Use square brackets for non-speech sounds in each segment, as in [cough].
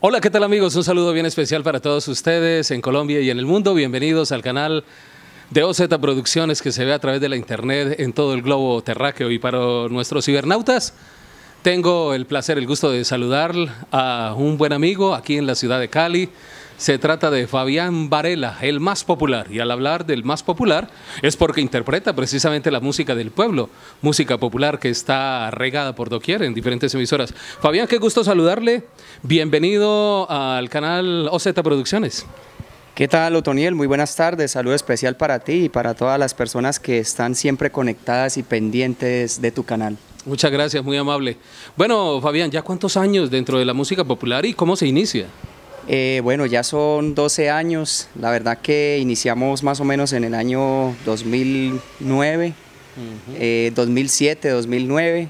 Hola, ¿qué tal amigos? Un saludo bien especial para todos ustedes en Colombia y en el mundo. Bienvenidos al canal de OZ Producciones que se ve a través de la internet en todo el globo terráqueo. Y para nuestros cibernautas, tengo el placer, el gusto de saludar a un buen amigo aquí en la ciudad de Cali, se trata de Fabián Varela, el más popular. Y al hablar del más popular es porque interpreta precisamente la música del pueblo, música popular que está regada por doquier en diferentes emisoras. Fabián, qué gusto saludarle. Bienvenido al canal OZ Producciones. ¿Qué tal, Otoniel? Muy buenas tardes. Saludo especial para ti y para todas las personas que están siempre conectadas y pendientes de tu canal. Muchas gracias, muy amable. Bueno, Fabián, ¿ya cuántos años dentro de la música popular y cómo se inicia? Eh, bueno, ya son 12 años, la verdad que iniciamos más o menos en el año 2009, 2007, 2009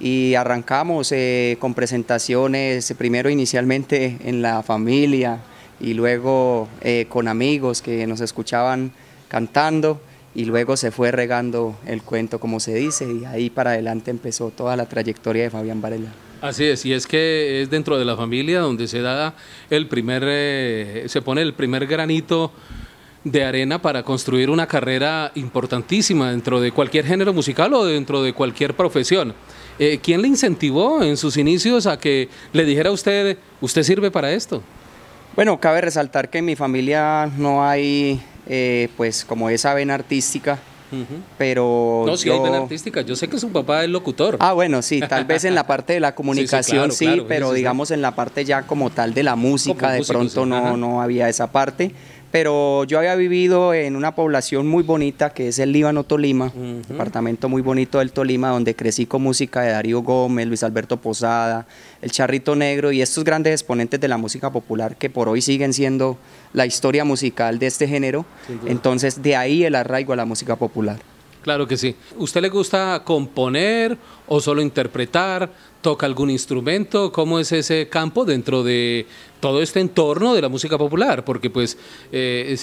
y arrancamos eh, con presentaciones, primero inicialmente en la familia y luego eh, con amigos que nos escuchaban cantando y luego se fue regando el cuento como se dice y ahí para adelante empezó toda la trayectoria de Fabián Varela. Así es, y es que es dentro de la familia donde se da el primer, eh, se pone el primer granito de arena para construir una carrera importantísima dentro de cualquier género musical o dentro de cualquier profesión. Eh, ¿Quién le incentivó en sus inicios a que le dijera a usted, usted sirve para esto? Bueno, cabe resaltar que en mi familia no hay, eh, pues, como esa vena artística. Pero. No, si yo... hay artística. Yo sé que su papá es locutor. Ah, bueno, sí, tal vez en la parte de la [laughs] comunicación sí, pero digamos en la parte ya como tal de la música, de pronto no, no había esa parte pero yo había vivido en una población muy bonita que es el Líbano Tolima, departamento muy bonito del Tolima, donde crecí con música de Darío Gómez, Luis Alberto Posada, El Charrito Negro y estos grandes exponentes de la música popular que por hoy siguen siendo la historia musical de este género. Entonces de ahí el arraigo a la música popular. Claro que sí. ¿Usted le gusta componer o solo interpretar? ¿Toca algún instrumento? ¿Cómo es ese campo dentro de todo este entorno de la música popular? Porque pues eh,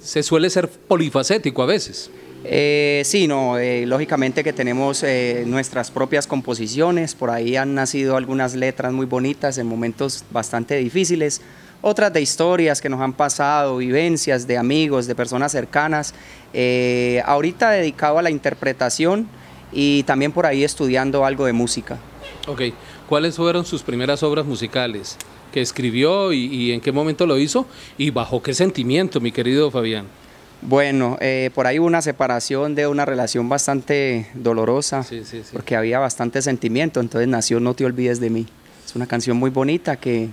se, suele ser polifacético a veces. Eh, sí, no, eh, lógicamente que tenemos nuestras propias composiciones, por ahí han nacido algunas letras muy bonitas en momentos bastante difíciles otras de historias que nos han pasado, vivencias de amigos, de personas cercanas. Eh, ahorita dedicado a la interpretación y también por ahí estudiando algo de música. Ok, ¿cuáles fueron sus primeras obras musicales que escribió y, en qué momento lo hizo y bajo qué sentimiento, mi querido Fabián? Bueno, eh, por ahí hubo una separación de una relación bastante dolorosa, sí, sí, sí. porque había bastante sentimiento, entonces nació No te olvides de mí. Es una canción muy bonita que,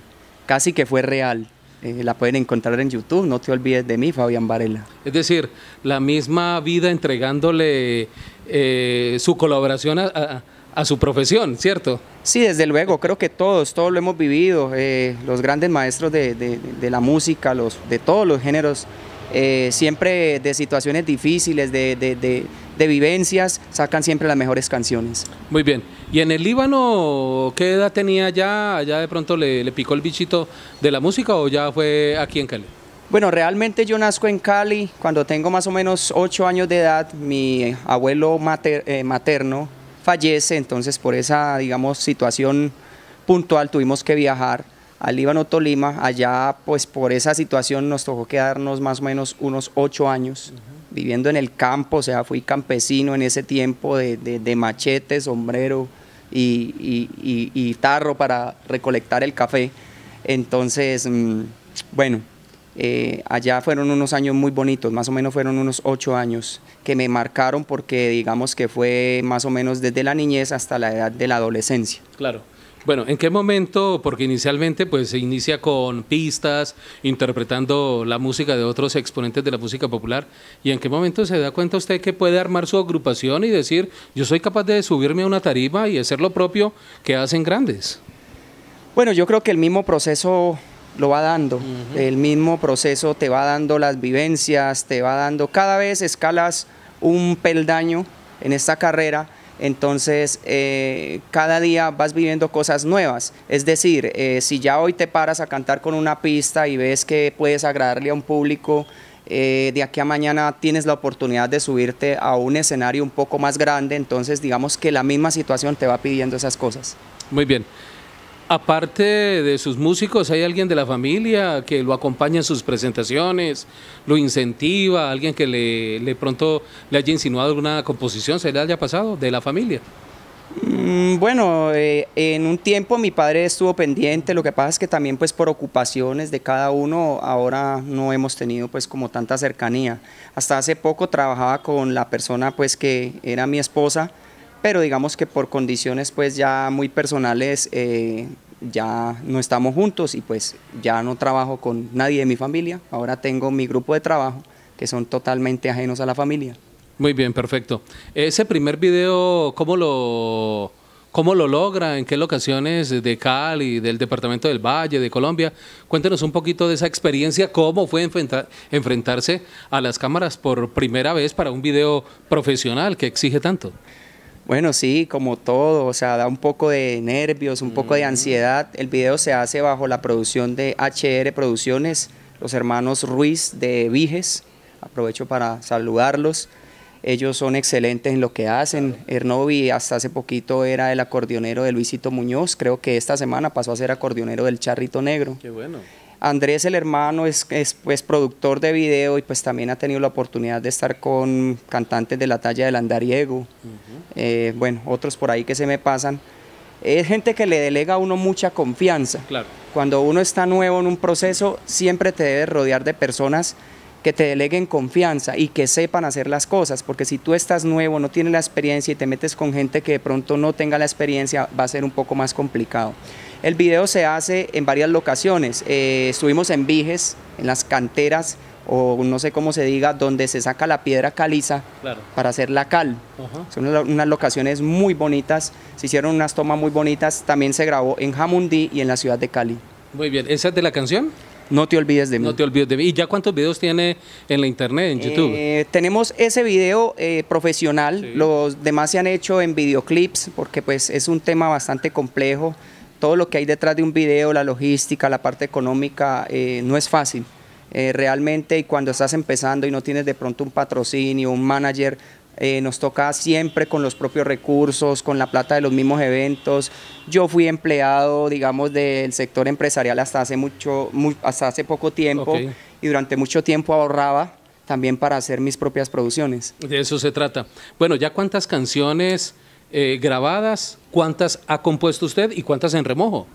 casi que fue real. Eh, la pueden encontrar en YouTube, no te olvides de mí, Fabián Varela. Es decir, la misma vida entregándole eh, su colaboración a, su profesión, ¿cierto? Sí, desde luego, creo que todos, todos lo hemos vivido, eh, los grandes maestros de, la música, los, de todos los géneros eh, siempre de situaciones difíciles, de, vivencias, sacan siempre las mejores canciones. Muy bien. ¿Y en el Líbano qué edad tenía ya? ¿Ya de pronto le, picó el bichito de la música o ya fue aquí en Cali? Bueno, realmente yo nazco en Cali. Cuando tengo más o menos 8 años de edad, mi abuelo eh, materno fallece, entonces por esa, digamos, situación puntual tuvimos que viajar al Líbano Tolima. Allá, pues por esa situación nos tocó quedarnos más o menos unos ocho años viviendo en el campo, o sea, fui campesino en ese tiempo de, de, machete, sombrero y, tarro para recolectar el café. Entonces, mm, bueno, eh, allá fueron unos años muy bonitos, más o menos fueron unos ocho años que me marcaron porque digamos que fue más o menos desde la niñez hasta la edad de la adolescencia. Claro. Bueno, ¿en qué momento? Porque inicialmente pues se inicia con pistas, interpretando la música de otros exponentes de la música popular. ¿Y en qué momento se da cuenta usted que puede armar su agrupación y decir, yo soy capaz de subirme a una tarima y hacer lo propio que hacen grandes? Bueno, yo creo que el mismo proceso lo va dando, el mismo proceso te va dando las vivencias, te va dando, cada vez escalas un peldaño en esta carrera entonces eh, cada día vas viviendo cosas nuevas. Es decir, eh, si ya hoy te paras a cantar con una pista y ves que puedes agradarle a un público, eh, de aquí a mañana tienes la oportunidad de subirte a un escenario un poco más grande, entonces digamos que la misma situación te va pidiendo esas cosas. Muy bien. Aparte de sus músicos, ¿hay alguien de la familia que lo acompaña en sus presentaciones, lo incentiva, alguien que le, pronto le haya insinuado alguna composición, se le haya pasado de la familia? Mm, bueno, eh, en un tiempo mi padre estuvo pendiente, lo que pasa es que también pues por ocupaciones de cada uno ahora no hemos tenido pues como tanta cercanía. Hasta hace poco trabajaba con la persona pues que era mi esposa, pero digamos que por condiciones pues ya muy personales eh, ya no estamos juntos y pues ya no trabajo con nadie de mi familia, ahora tengo mi grupo de trabajo que son totalmente ajenos a la familia. Muy bien, perfecto. Ese primer video, ¿cómo lo, cómo lo logra? ¿En qué locaciones de Cali, del Departamento del Valle, de Colombia? Cuéntenos un poquito de esa experiencia, cómo fue enfrentar, enfrentarse a las cámaras por primera vez para un video profesional que exige tanto. Bueno, sí, como todo, o sea, da un poco de nervios, un poco de ansiedad. El video se hace bajo la producción de HR Producciones, los hermanos Ruiz de Viges. Aprovecho para saludarlos. Ellos son excelentes en lo que hacen. Ernovi hasta hace poquito era el acordeonero de Luisito Muñoz. Creo que esta semana pasó a ser acordeonero del Charrito Negro. Qué bueno. Andrés, el hermano, es, es pues, productor de video y pues también ha tenido la oportunidad de estar con cantantes de la talla del Andariego, eh, bueno, otros por ahí que se me pasan. Es gente que le delega a uno mucha confianza. Claro. Cuando uno está nuevo en un proceso, siempre te debes rodear de personas que te deleguen confianza y que sepan hacer las cosas, porque si tú estás nuevo, no tienes la experiencia y te metes con gente que de pronto no tenga la experiencia, va a ser un poco más complicado. El video se hace en varias locaciones. Eh, estuvimos en Viges, en las canteras, o no sé cómo se diga, donde se saca la piedra caliza para hacer la cal. Son unas locaciones muy bonitas, se hicieron unas tomas muy bonitas. También se grabó en Jamundí y en la ciudad de Cali. Muy bien, ¿esa es de la canción? No te olvides de mí. No te olvides de mí. ¿Y ya cuántos videos tiene en la internet, en YouTube? Eh, tenemos ese video eh, profesional. Los demás se han hecho en videoclips porque pues es un tema bastante complejo todo lo que hay detrás de un video, la logística, la parte económica, eh, no es fácil. Eh, realmente, y cuando estás empezando y no tienes de pronto un patrocinio, un manager, eh, nos toca siempre con los propios recursos, con la plata de los mismos eventos. Yo fui empleado, digamos, del sector empresarial hasta hace, mucho, hasta hace poco tiempo y durante mucho tiempo ahorraba también para hacer mis propias producciones. De eso se trata. Bueno, ¿ya cuántas canciones eh, grabadas, cuántas ha compuesto usted y cuántas en remojo.